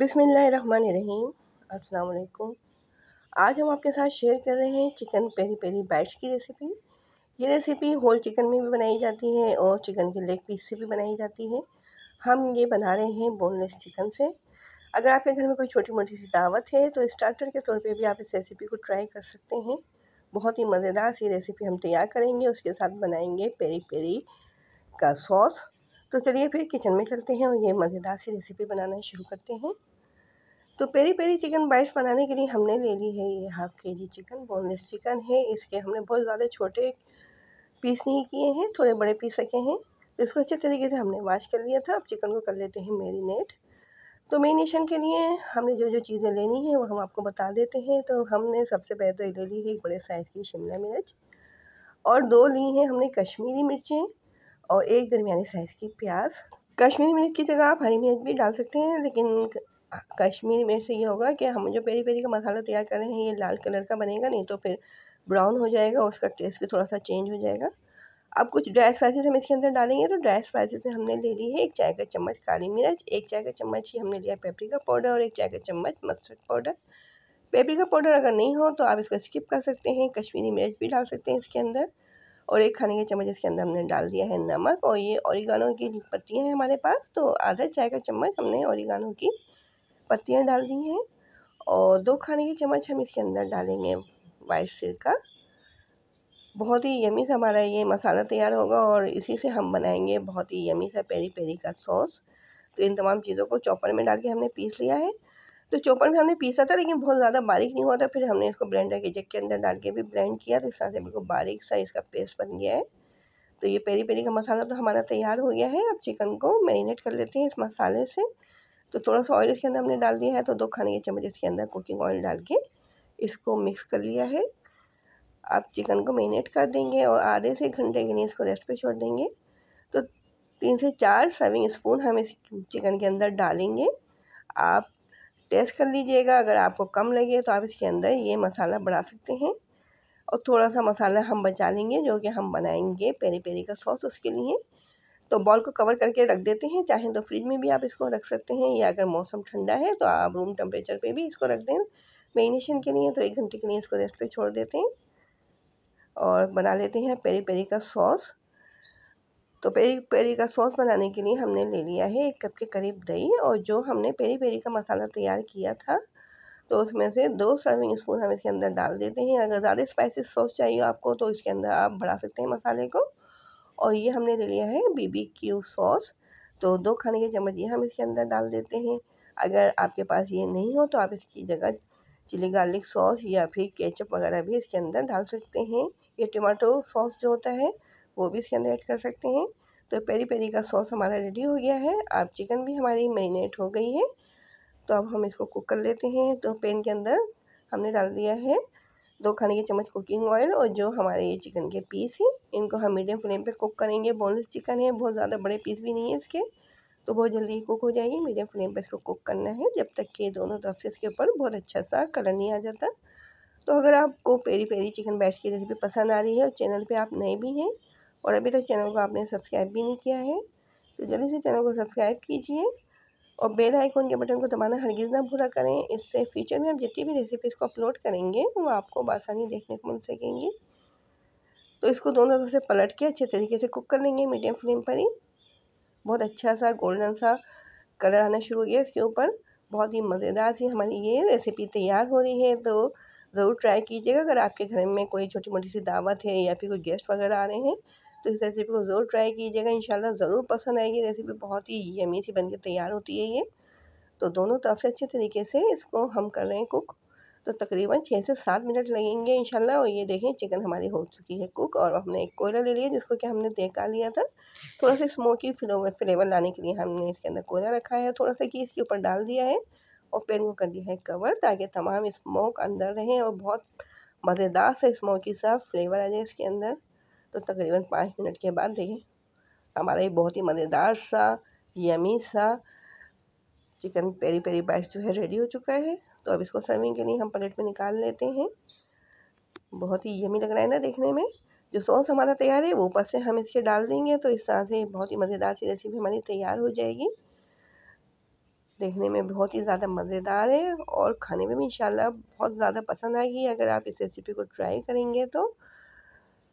बिसमीम अस्सलाम आज हम आपके साथ शेयर कर रहे हैं चिकन पेरी पेरी बैट्स की रेसिपी ये रेसिपी होल चिकन में भी बनाई जाती है और चिकन के लेग पीस से भी बनाई जाती है हम ये बना रहे हैं बोनलेस चिकन से अगर आपके घर में कोई छोटी मोटी सी दावत है तो स्टार्टर के तौर पे भी आप इस रेसिपी को ट्राई कर सकते हैं बहुत ही मज़ेदार सी रेसिपी हम तैयार करेंगे उसके साथ बनाएंगे पेरी पेरी का सॉस तो चलिए फिर किचन में चलते हैं और ये मज़ेदार सी रेसिपी बनाना शुरू करते हैं तो पेरी पेरी चिकन बाइट्स बनाने के लिए हमने ले ली है ये हाफ़ के जी चिकन बोनलेस चिकन है इसके हमने बहुत ज़्यादा छोटे पीस नहीं किए हैं थोड़े बड़े पीस रखे हैं तो इसको अच्छे तरीके से हमने वाश कर लिया था अब चिकन को कर लेते हैं मेरीनेट तो मेरीनेशन के लिए हमने जो जो चीज़ें लेनी है वो हम आपको बता देते हैं तो हमने सबसे पहले तो ले ली है एक बड़े साइज़ की शिमला मिर्च और दो ली हैं हमने कश्मीरी मिर्चें और एक दरमियानी साइज़ की प्याज कश्मीरी मिर्च की जगह आप हरी मिर्च भी डाल सकते हैं लेकिन कश्मीरी मिर्च से ये होगा कि हम जो पेरी पेरी का मसाला तैयार कर रहे हैं ये लाल कलर का बनेगा नहीं तो फिर ब्राउन हो जाएगा उसका टेस्ट भी थोड़ा सा चेंज हो जाएगा अब कुछ ड्राई स्पाइसेस हम इसके अंदर डालेंगे तो ड्राई स्पाइसेस में हमने ले ली है एक चाय का चम्मच काली मिर्च एक चाय का चम्मच ही हमने लिया पेपरिका पाउडर और एक चाय का चम्मच मस्टर्ड पाउडर पेपरिका पाउडर अगर नहीं हो तो आप इसको स्किप कर सकते हैं कश्मीरी मिर्च भी डाल सकते हैं इसके अंदर और एक खाने के चम्मच इसके अंदर हमने डाल दिया है नमक और ये औरिगानों की पत्तियाँ हैं हमारे पास तो आधा चाय का चम्मच हमने औरिगानों की पत्तियाँ डाल दी हैं और दो खाने के चम्मच हम इसके अंदर डालेंगे वाइट सिरका बहुत ही यमी सा हमारा ये मसाला तैयार होगा और इसी से हम बनाएंगे बहुत ही यमी सा पेरी पेरी का सॉस तो इन तमाम चीज़ों को चॉपर में डाल के हमने पीस लिया है तो चोपड़ में हमने पीसा था लेकिन बहुत ज़्यादा बारीक नहीं हुआ था फिर हमने इसको ब्लेंडर के जग के अंदर डाल के भी ब्लेंड किया तो इस तरह से बिल्कुल बारीक सा इसका पेस्ट बन गया है तो ये पेरी पेरी का मसाला तो हमारा तैयार हो गया है अब चिकन को मैरिनेट कर लेते हैं इस मसाले से तो थोड़ा सा ऑयल इसके अंदर हमने डाल दिया है तो दो खाने के चम्मच इसके अंदर कुकिंग ऑयल डाल के इसको मिक्स कर लिया है आप चिकन को मैरिनेट कर देंगे और आधे से घंटे के लिए इसको रेस्ट पे छोड़ देंगे तो तीन से चार सर्विंग स्पून हम इस चिकन के अंदर डालेंगे आप टेस्ट कर लीजिएगा अगर आपको कम लगे तो आप इसके अंदर ये मसाला बढ़ा सकते हैं और थोड़ा सा मसाला हम बचा लेंगे जो कि हम बनाएंगे पेरी पेरी का सॉस उसके लिए तो बॉल को कवर करके रख देते हैं चाहे तो फ्रिज में भी आप इसको रख सकते हैं या अगर मौसम ठंडा है तो आप रूम टेम्परेचर पे भी इसको रख दें मेरीनेशन के लिए तो एक घंटे के लिए इसको रेस्ट पे छोड़ देते हैं और बना लेते हैं पेरी पेरी का सॉस तो पेरी पेरी का सॉस बनाने के लिए हमने ले लिया है एक कप के करीब दही और जो हमने पेरी पेरी का मसाला तैयार किया था तो उसमें से दो सर्विंग स्पून हम इसके अंदर डाल देते हैं अगर ज़्यादा स्पाइसी सॉस चाहिए आपको तो इसके अंदर आप बढ़ा सकते हैं मसाले को और ये हमने ले लिया है बीबी क्यू सॉस तो दो खाने के चम्मच ये हम इसके अंदर डाल देते हैं अगर आपके पास ये नहीं हो तो आप इसकी जगह चिली गार्लिक सॉस या फिर केचप वगैरह भी इसके अंदर डाल सकते हैं ये टमाटो सॉस जो होता है वो भी इसके अंदर ऐड कर सकते हैं तो पेरी पेरी का सॉस हमारा रेडी हो गया है आप चिकन भी हमारी मैरिनेट हो गई है तो अब हम इसको कुक कर लेते हैं तो पेन के अंदर हमने डाल दिया है दो खाने के चम्मच कुकिंग ऑयल और जो हमारे ये चिकन के पीस हैं इनको हम मीडियम फ्लेम पे कुक करेंगे बोनलेस चिकन है बहुत ज़्यादा बड़े पीस भी नहीं है इसके तो बहुत जल्दी कुक हो जाएगी मीडियम फ्लेम पे इसको कुक करना है जब तक कि दोनों तरफ से इसके ऊपर बहुत अच्छा सा कलर नहीं आ जाता तो अगर आपको पेरी पेरी चिकन बैच की रेसिपी पसंद आ रही है और चैनल पर आप नए भी हैं और अभी तक चैनल को आपने सब्सक्राइब भी नहीं किया है तो जल्दी से चैनल को सब्सक्राइब कीजिए और बेल आइकॉन के बटन को दबाना हरगिज़ ना भूला करें इससे फ्यूचर में आप जितनी भी रेसिपीज़ को अपलोड करेंगे वो आपको आसानी देखने को मिल सकेंगी तो इसको दोनों तरफ से पलट के अच्छे तरीके से कुक कर लेंगे मीडियम फ्लेम पर ही बहुत अच्छा सा गोल्डन सा कलर आना शुरू हो गया इसके ऊपर बहुत ही मज़ेदार सी हमारी ये रेसिपी तैयार हो रही है तो ज़रूर ट्राई कीजिएगा अगर आपके घर में कोई छोटी मोटी सी दावत है या फिर कोई गेस्ट वगैरह आ रहे हैं तो इस रेसिपी को ज़रूर ट्राई कीजिएगा इंशाल्लाह ज़रूर पसंद आएगी रेसिपी बहुत ही यमी सी बनके तैयार होती है ये तो दोनों तरफ से अच्छे तरीके से इसको हम कर रहे हैं कुक तो तकरीबन छः से सात मिनट लगेंगे इंशाल्लाह और ये देखें चिकन हमारी हो चुकी है कुक और हमने एक कोयला ले लिया जिसको कि हमने देखा लिया था थोड़ा सा स्मोकी फ्लेवर फ्लेवर लाने के लिए हमने इसके अंदर कोयला रखा है थोड़ा सा घी इसके ऊपर डाल दिया है और पैन को कर दिया है कवर ताकि तमाम स्मोक अंदर रहें और बहुत मज़ेदार सा स्मोकी सा फ्लेवर आ जाए इसके अंदर तो तकरीबन पाँच मिनट के बाद देखिए हमारा ये बहुत ही मज़ेदार सा यमी सा चिकन पेरी पेरी बाइस जो है रेडी हो चुका है तो अब इसको सर्विंग के लिए हम प्लेट में निकाल लेते हैं बहुत ही यमी लग रहा है ना देखने में जो सॉस हमारा तैयार है वो ऊपर से हम इसके डाल देंगे तो इस तरह से बहुत ही मज़ेदार सी रेसिपी हमारी तैयार हो जाएगी देखने में बहुत ही ज़्यादा मज़ेदार है और खाने में भी इंशाल्लाह बहुत ज़्यादा पसंद आएगी अगर आप इस रेसिपी को ट्राई करेंगे तो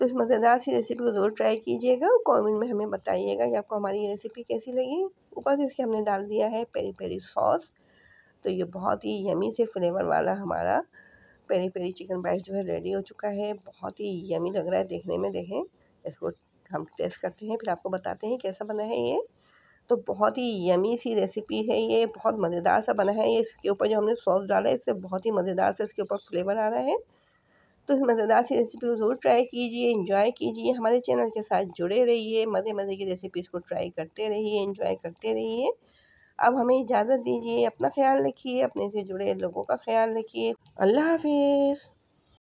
तो इस मज़ेदार सी रेसिपी को ज़रूर ट्राई कीजिएगा और कमेंट में हमें बताइएगा कि आपको हमारी ये रेसिपी कैसी लगी ऊपर से इसके हमने डाल दिया है पेरी पेरी सॉस तो ये बहुत ही यमी से फ्लेवर वाला हमारा पेरी पेरी चिकन बाइट जो है रेडी हो चुका है बहुत ही यमी लग रहा है देखने में देखें इसको हम टेस्ट करते हैं फिर आपको बताते हैं कैसा बना है ये तो बहुत ही यमी सी रेसिपी है ये बहुत मज़ेदार सा बना है ये इसके ऊपर जो हमने सॉस डाला है इससे बहुत ही मज़ेदार से इसके ऊपर फ्लेवर आ रहा है तो इस मज़ेदार सी रेसिपी को ज़रूर ट्राई कीजिए इंजॉय कीजिए हमारे चैनल के साथ जुड़े रहिए मज़े मज़े की रेसिपीज़ को ट्राई करते रहिए इंजॉय करते रहिए अब हमें इजाज़त दीजिए अपना ख्याल रखिए अपने से जुड़े लोगों का ख्याल रखिए अल्लाह हाफिज़